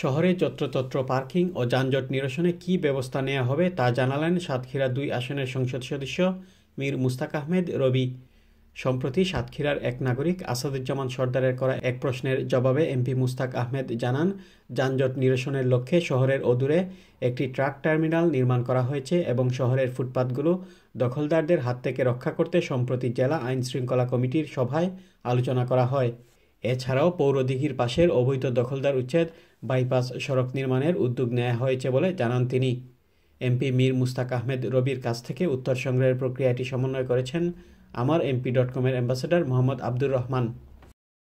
শহরে যত্রতত্র পার্কিং ও যানজট নিরসনে কি ব্যবস্থা নেওয়া হবে তা জানালেন সাতক্ষীরা দুই আসনের সংসদ সদস্য মীর মুস্তাক আহমেদ রবি সম্প্রতি সাতক্ষীরার এক নাগরিক আসাদুজ্জামান সর্দারের করা এক প্রশ্নের জবাবে এমপি মুস্তাক আহমেদ জানান যানজট নিরসনের লক্ষ্যে শহরের অদূরে একটি ট্রাক টার্মিনাল নির্মাণ করা হয়েছে এবং শহরের ফুটপাতগুলো দখলদারদের হাত থেকে রক্ষা করতে সম্প্রতি জেলা আইন শৃঙ্খলা কমিটির সভায় আলোচনা করা হয় এছাড়াও পৌরদিঘির পাশের অবৈধ দখলদার উচ্ছেদ বাইপাস সড়ক নির্মাণের উদ্যোগ নেওয়া হয়েছে বলে জানান তিনি এমপি মীর মুস্তাক আহমেদ রবির কাছ থেকে উত্তর সংগ্রহের প্রক্রিয়াটি সমন্বয় করেছেন আমার এমপি ডট কমের অ্যাম্বাসেডর মোহাম্মদ আব্দুর রহমান